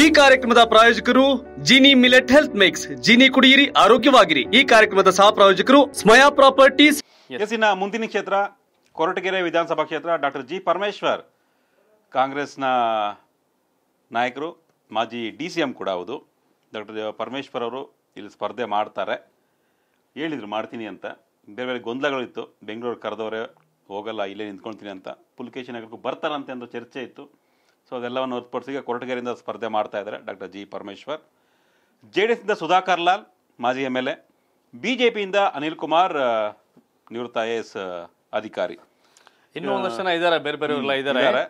ಈ ಕಾರ್ಯಕ್ರಮದ ಪ್ರಾಯೋಜಕರು Gini millet health mix Gini ಕುಡಿಯಿರಿ ಆರೋಗ್ಯವಾಗಿರಿ ಈ ಕಾರ್ಯಕ್ರಮದ ಸಹ ಪ್ರಾಯೋಜಕರು ಸ್ಮಯಾ ಪ್ರಾಪರ್ಟೀಸ್ ಎಸ್ಸಿನ ಮುಂದಿನ ಕ್ಷೇತ್ರ ಕೊರಟಗೆರೆ ವಿಧಾನಸಭಾ ಕ್ಷೇತ್ರ ಡಾಕ್ಟರ್ ಜಿ ಪರಮೇಶ್ವರ್ ಕಾಂಗ್ರೆಸ್ನ ನಾಯಕರು ಮಾಜಿ ಡಿ ಸಿ ಎಂ ಕೂಡ ಹೌದು ಡಾಕ್ಟರ್ ಪರಮೇಶ್ವರ್ ಅವರು ಇಲ್ಲಿ ಸ್ಪರ್ಧೆ ಮಾಡ್ತಾರೆ ಹೇಳಿದರು ಮಾಡ್ತೀನಿ ಅಂತ ಬೇರೆ ಬೇರೆ ಗೊಂದಲಗಳಿತ್ತು ಬೆಂಗಳೂರು ಕರೆದವರೇ ಹೋಗಲ್ಲ ಇಲ್ಲೇ ನಿಂತ್ಕೊಳ್ತೀನಿ ಅಂತ ಪುಲ್ಕೇಶಿ ನಗರಕ್ಕೂ ಬರ್ತಾರಂತೆ ಅಂತ ಚರ್ಚೆ ಇತ್ತು ಸೊ ಅದೆಲ್ಲವನ್ನು ಹೊರತುಪಡಿಸಿ ಕೊರಟಗೆರೆಯಿಂದ ಸ್ಪರ್ಧೆ ಮಾಡ್ತಾ ಇದ್ದಾರೆ doctor G Parameshwar J D ಎಸ್ನಿಂದ ಸುಧಾಕರ್ ಲಾಲ್ ಮಾಜಿ M L A B J ಪಿಯಿಂದ ಅನಿಲ್ ಕುಮಾರ್ ನಿವೃತ್ತ ಐ ಎ ಎಸ್ ಅಧಿಕಾರಿ ಇನ್ನೂ ಒಂದಷ್ಟು ಜನ ಇದ್ದಾರೆ ಬೇರೆ ಎಲ್ಲ ಇದ್ದಾರೆ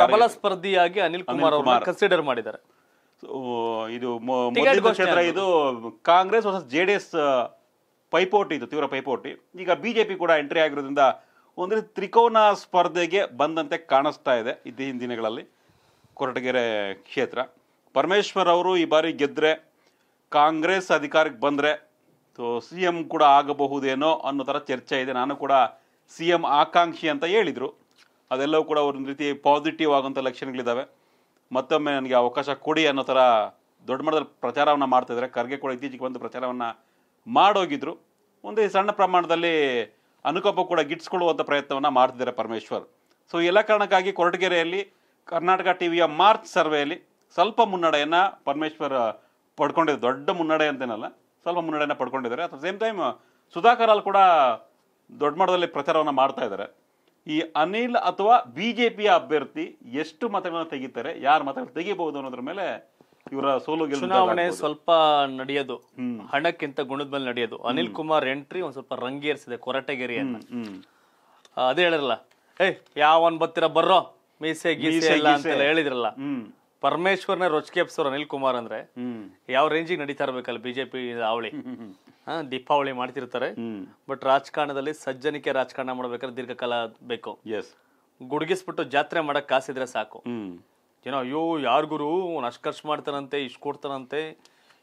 ಪ್ರಬಲ ಸ್ಪರ್ಧಿಯಾಗಿ ಅನಿಲ್ ಕುಮಾರ್ ಅವರು ಕನ್ಸಿಡರ್ ಮಾಡಿದ್ದಾರೆ ಇದು ಕ್ಷೇತ್ರ ಇದು Congress versus J D S ಪೈಪೋಟಿ ಇದು ತೀವ್ರ ಪೈಪೋಟಿ ಈಗ ಬಿಜೆಪಿ ಕೂಡ ಎಂಟ್ರಿ ಆಗಿರೋದ್ರಿಂದ ಒಂದು ತ್ರಿಕೋನ ಸ್ಪರ್ಧೆಗೆ ಬಂದಂತೆ ಕಾಣಿಸ್ತಾ ಇದೆ ಇದ್ದ ದಿನಗಳಲ್ಲಿ ಕೊರಟಗೆರೆ ಕ್ಷೇತ್ರ ಪರಮೇಶ್ವರ್ ಅವರು ಈ ಬಾರಿ ಗೆದ್ದರೆ ಕಾಂಗ್ರೆಸ್ ಅಧಿಕಾರಕ್ಕೆ ಬಂದರೆ ಸಿ ಎಂ ಕೂಡ ಆಗಬಹುದೇನೋ ಅನ್ನೋ ಥರ ಚರ್ಚೆ ಇದೆ ನಾನು ಕೂಡ ಸಿ ಎಂ ಆಕಾಂಕ್ಷಿ ಅಂತ ಹೇಳಿದರು ಅದೆಲ್ಲವೂ ಕೂಡ ಒಂದು ರೀತಿ ಪಾಸಿಟಿವ್ ಆಗೋಂಥ ಲಕ್ಷಣಗಳಿದ್ದಾವೆ ಮತ್ತೊಮ್ಮೆ ನನಗೆ ಅವಕಾಶ ಕೊಡಿ ಅನ್ನೋ ಥರ ದೊಡ್ಡ ಮಟ್ಟದಲ್ಲಿ ಪ್ರಚಾರವನ್ನು ಮಾಡ್ತಿದ್ದಾರೆ ಖರ್ಗೆ ಕೂಡ ಇತ್ತೀಚೆಗೆ ಒಂದು ಪ್ರಚಾರವನ್ನು ಮಾಡೋಗಿದ್ರು ಒಂದು ಸಣ್ಣ ಪ್ರಮಾಣದಲ್ಲಿ ಅನುಕಂಪ ಕೂಡ ಗಿಟ್ಸ್ಕೊಳ್ಳುವಂಥ ಪ್ರಯತ್ನವನ್ನು ಮಾಡ್ತಿದ್ದಾರೆ ಪರಮೇಶ್ವರ್ ಸೊ ಎಲ್ಲ ಕಾರಣಕ್ಕಾಗಿ ಕೊರಟಗೆರೆಯಲ್ಲಿ ಕರ್ನಾಟಕ ಟಿವಿಯ ವಿಯ ಮಾರ್ಚ್ ಸರ್ವೆಯಲ್ಲಿ ಸ್ವಲ್ಪ ಮುನ್ನಡೆಯನ್ನ ಪರಮೇಶ್ವರ್ ಪಡ್ಕೊಂಡಿದ್ದು ದೊಡ್ಡ ಮುನ್ನಡೆ ಅಂತೇನಲ್ಲ ಸ್ವಲ್ಪ ಮುನ್ನಡೆಯನ್ನ ಪಡ್ಕೊಂಡಿದ್ದಾರೆ at the same time Sudhakar ಅಲ್ಲಿ ಕೂಡ ದೊಡ್ಡ ಮಟ್ಟದಲ್ಲಿ ಪ್ರಚಾರವನ್ನು ಮಾಡ್ತಾ ಇದ್ದಾರೆ ಈ ಅನಿಲ್ ಅಥವಾ ಬಿ ಜೆ ಪಿಯ ಅಭ್ಯರ್ಥಿ ಎಷ್ಟು ಮತಗಳನ್ನು ತೆಗಿತಾರೆ ಯಾರು ಮತಗಳು ತೆಗಿಬಹುದು ಅನ್ನೋದ್ರ ಮೇಲೆ ಇವರ ಸೋಲು ಚುನಾವಣೆ ಸ್ವಲ್ಪ ನಡೆಯೋದು ಹಣಕ್ಕಿಂತ ಗುಣದ ಮೇಲೆ ನಡೆಯೋದು ಅನಿಲ್ ಕುಮಾರ್ ಎಂಟ್ರಿ ಒಂದ್ ಸ್ವಲ್ಪ ರಂಗೇರಿಸಿದೆ ಕೊರಟಗೆರಿಯನ್ನ ಅದೇ ಹೇಳಿರಲ್ಲ ಏಯ್ ಯಾವನ್ ಬತ್ತಿರ ಬರ್ರೋ ಮೀಸೆ ಗೀಸೆ ಎಲ್ಲ ಅಂತೆಲ್ಲ ಹೇಳಿದ್ರಲ್ಲ ಪರಮೇಶ್ವರ್ನ ರೊಚ್ಕೇಪ್ಸವ್ರು ಅನಿಲ್ ಕುಮಾರ್ ಅಂದ್ರೆ ಯಾವ ರೇಂಜಿಗೆ ನಡೀತಾ ಇರ್ಬೇಕಲ್ಲ ಬಿಜೆಪಿ ಅವಳಿ ದೀಪಾವಳಿ ಮಾಡ್ತಿರ್ತಾರೆ ಬಟ್ ರಾಜಕಾರಣದಲ್ಲಿ ಸಜ್ಜನಿಕೆ ರಾಜಕಾರಣ ಮಾಡ್ಬೇಕಾದ್ರೆ ದೀರ್ಘಕಾಲ ಬೇಕು ಗುಡ್ಗಿಸ್ಬಿಟ್ಟು ಜಾತ್ರೆ ಮಾಡಕ್ ಕಾಸಿದ್ರೆ ಸಾಕು ಏನೋ ಅಯ್ಯೋ ಯಾರ್ ಗುರು ಅಷ್ಟು ಖರ್ಚು ಮಾಡ್ತಾನಂತೆ ಇಷ್ಟು ಕೊಡ್ತಾನಂತೆ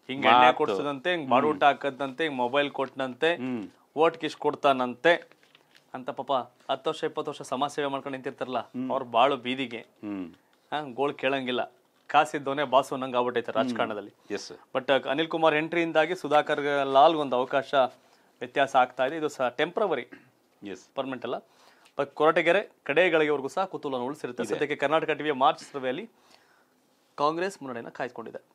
ಹಿಂಗ್ ಎಣ್ಣೆ ಕೊಡ್ಸದಂತೆ ಹಿಂಗ್ ಬಾಡೂಟ ಹಾಕದಂತೆ ಹಿಂಗ್ ಮೊಬೈಲ್ ಕೊಟ್ಟನಂತೆ ಓಟ್ಗೆ ಕಿಶ್ ಕೊಡ್ತಾನಂತೆ ಅಂತ ಪಾಪ ಹತ್ತು ವರ್ಷ ಇಪ್ಪತ್ತು ವರ್ಷ ಸಮಾಜ ಸೇವೆ ಮಾಡ್ಕೊಂಡು ನಿಂತಿರ್ತಾರಲ್ಲ ಅವ್ರು ಬಾಳು ಬೀದಿಗೆ ಗೋಳ್ ಕೇಳಂಗಿಲ್ಲ ಕಾಸಿದ್ದೋನೆ ಬಾಸು ನಂಗೆ ಆಗ್ಬಿಟ್ಟೈತೆ ರಾಜಕಾರಣದಲ್ಲಿ ಬಟ್ ಅನಿಲ್ ಕುಮಾರ್ ಎಂಟ್ರಿಯಿಂದಾಗಿ ಸುಧಾಕರ್ ಲಾಲ್ ಒಂದು ಅವಕಾಶ ವ್ಯತ್ಯಾಸ ಆಗ್ತಾ ಇದೆ ಇದು ಸಹ ಟೆಂಪ್ರವರಿ ಪರ್ಮನೆಂಟ್ ಅಲ್ಲ ಬಟ್ ಕೊರಟಗೆರೆ ಕಡೆಗಳಿಗೆವರೆಗೂ ಸಹ ಕುತೂಹಲ ಉಳಿಸಿರುತ್ತೆ ಸದ್ಯಕ್ಕೆ ಕರ್ನಾಟಕ ಟಿವಿಯ ಮಾರ್ಚ್ ಸಭೆಯಲ್ಲಿ ಕಾಂಗ್ರೆಸ್ ಮುನ್ನಡೆಯನ್ನು ಕಾಯ್ದುಕೊಂಡಿದೆ